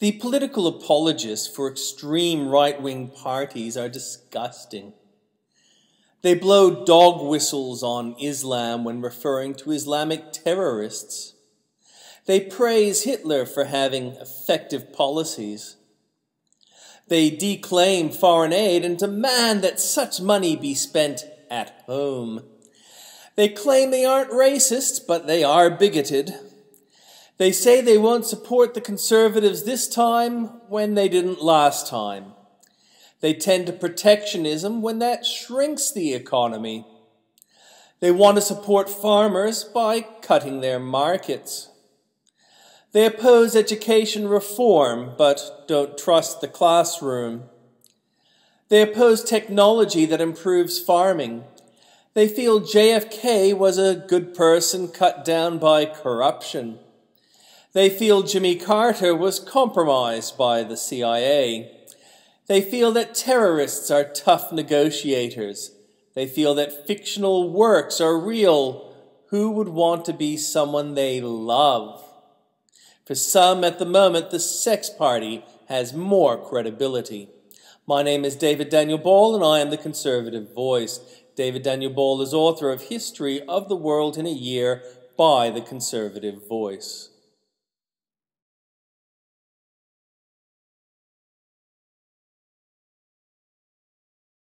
The political apologists for extreme right wing parties are disgusting. They blow dog whistles on Islam when referring to Islamic terrorists. They praise Hitler for having effective policies. They declaim foreign aid and demand that such money be spent at home. They claim they aren't racist, but they are bigoted. They say they won't support the Conservatives this time when they didn't last time. They tend to protectionism when that shrinks the economy. They want to support farmers by cutting their markets. They oppose education reform but don't trust the classroom. They oppose technology that improves farming. They feel JFK was a good person cut down by corruption. They feel Jimmy Carter was compromised by the CIA. They feel that terrorists are tough negotiators. They feel that fictional works are real. Who would want to be someone they love? For some at the moment, the sex party has more credibility. My name is David Daniel Ball, and I am the conservative voice. David Daniel Ball is author of History of the World in a Year by the Conservative Voice.